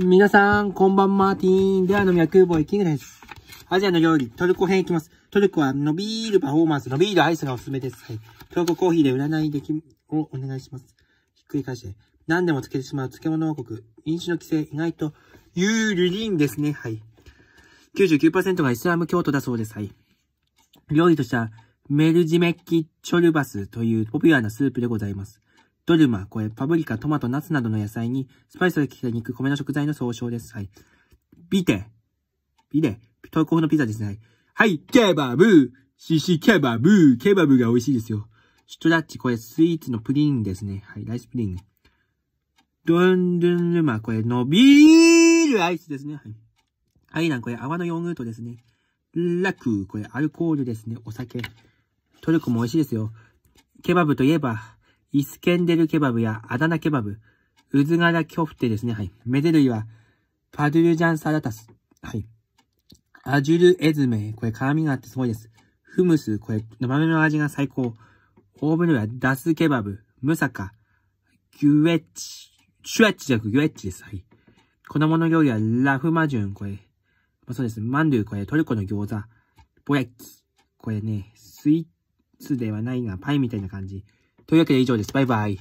皆さん、こんばんマーティン。では飲みは空ーイキングです。アジアの料理、トルコ編いきます。トルコは伸びるパフォーマンス、伸びるアイスがおすすめです。はい。トルココーヒーで占いでき、をお願いします。ひっくり返して。何でもつけてしまう漬物王国。飲酒の規制、意外と、ユールリンですね。はい。99%がイスラム教徒だそうです。はい。料理としては、メルジメッキチョルバスというポピュラーなスープでございます。ドルマ、これ、パブリカ、トマト、ナスなどの野菜に、スパイスが効いた肉、米の食材の総称です。はい。ビテ。ビテ。東風のピザですね。はい。ケバブシシケバブケバブが美味しいですよ。シュトラッチ、これ、スイーツのプリンですね。はい、ライスプリン。ドンドンルマ、これ、のびーるアイスですね。はい。アイラン、これ、泡のヨーグルトですね。ラク、これ、アルコールですね。お酒。トルコも美味しいですよ。ケバブといえば、イスケンデルケバブやアダナケバブ、ウズガラキョフテですね。はい。メデ類は、パドゥルジャンサラタス。はい。アジュルエズメ。これ、辛味があってすごいです。フムス。これ、生めの味が最高。オーブンは、ダスケバブ、ムサカ、ギュエッチ。シュエッチじゃなくギュエッチです。はい。子供の料理は、ラフマジュン。これ、まあ、そうです。マンドゥ。これ、トルコの餃子。ボヤッキ。これね、スイーツではないが、パイみたいな感じ。というわけで以上です。バイバイ。